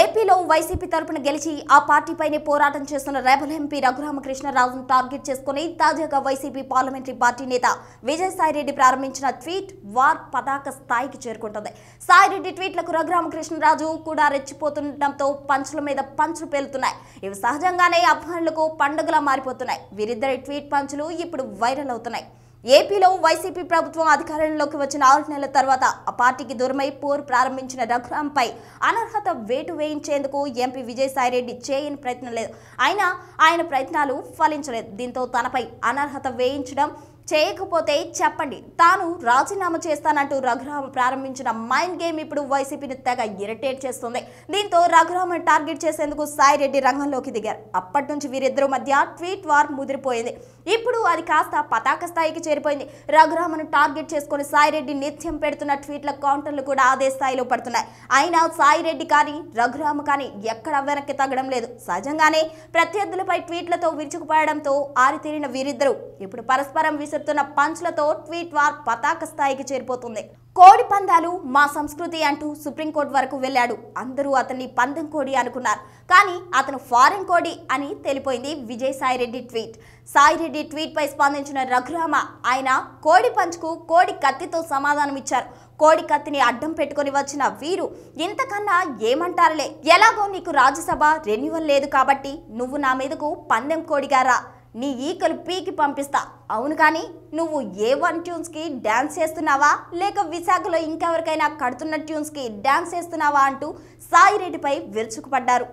ఏపీలో వైసీపీ తరపున గెలిచి ఆ పార్టీపైనే పోరాటం చేస్తున్న రెబల్ ఎంపీ రఘురామకృష్ణరావును టార్గెట్ చేసుకుని తాజాగా వైసీపీ పార్లమెంటరీ పార్టీ నేత విజయసాయిరెడ్డి ప్రారంభించిన ట్వీట్ వార్ పతాక స్థాయికి చేరుకుంటుంది సాయిరెడ్డి ట్వీట్లకు రఘురామకృష్ణరాజు కూడా రెచ్చిపోతుండటంతో పంచుల మీద పంచులు పేలుతున్నాయి ఇవి సహజంగానే అభిమానులకు పండుగలా మారిపోతున్నాయి వీరిద్దరి ట్వీట్ పంచులు ఇప్పుడు వైరల్ అవుతున్నాయి ఏపీలో వైసీపీ ప్రభుత్వం అధికారంలోకి వచ్చిన ఆరు నెలల తర్వాత ఆ పార్టీకి దూరమై పోరు ప్రారంభించిన రఘురాంపై అనర్హత వేటు వేయించేందుకు ఎంపీ విజయసాయిరెడ్డి చేయని ప్రయత్నం లేదు అయినా ఆయన ప్రయత్నాలు ఫలించలేదు దీంతో తనపై అనర్హత వేయించడం చేయకపోతే చెప్పండి తాను రాజీనామా చేస్తానంటూ రఘురామ ప్రారంభించిన మైండ్ గేమ్ ఇప్పుడు వైసీపీని తెగ ఇరిటేట్ చేస్తుంది దీంతో రఘురామ టార్గెట్ చేసేందుకు సాయిరెడ్డి రంగంలోకి దిగారు అప్పటి నుంచి వీరిద్దరి మధ్య ట్వీట్ వార్ ముదిరిపోయింది ఇప్పుడు అది కాస్త పతాక స్థాయికి చేరిపోయింది రఘురామను టార్గెట్ చేసుకుని సాయిరెడ్డి నిత్యం పెడుతున్న ట్వీట్ల కౌంటర్లు కూడా అదే స్థాయిలో పడుతున్నాయి అయినా సాయిరెడ్డి కానీ రఘురామ కానీ ఎక్కడ వెనక్కి తగ్గడం లేదు సహజంగానే ప్రత్యర్థులపై ట్వీట్లతో విరుచుకుపోయడంతో ఆరితేరిన వీరిద్దరూ ఇప్పుడు పరస్పరం విస విసురుతున్న పంచ్లతో ట్వీట్ వార్ పతాక స్థాయికి చేరిపోతుంది కోడి పందాలు మా సంస్కృతి అంటూ సుప్రీంకోర్టు వరకు వెళ్ళాడు అందరూ అతన్ని పందెం కోడి అనుకున్నారు కానీ అతను ఫారెన్ కోడి అని తెలిపోయింది సాయిరెడ్డి ట్వీట్ సాయిరెడ్డి ట్వీట్పై స్పందించిన రఘురామ ఆయన కోడి పంచ్కు కోడి కత్తితో సమాధానం ఇచ్చారు కోడి కత్తిని అడ్డం పెట్టుకుని వచ్చిన వీరు ఇంతకన్నా ఏమంటారులే ఎలాగో నీకు రాజ్యసభ రెన్యువల్ లేదు కాబట్టి నువ్వు నా మీదకు పందెం కోడిగా రా నీ ఈకలు పీకి పంపిస్తా అవును కానీ నువ్వు ఏ వన్ ట్యూన్స్కి డ్యాన్స్ చేస్తున్నావా లేక విశాఖలో ఇంకెవరికైనా కడుతున్న ట్యూన్స్కి డ్యాన్స్ చేస్తున్నావా అంటూ సాయి రెడ్డిపై విరుచుకుపడ్డారు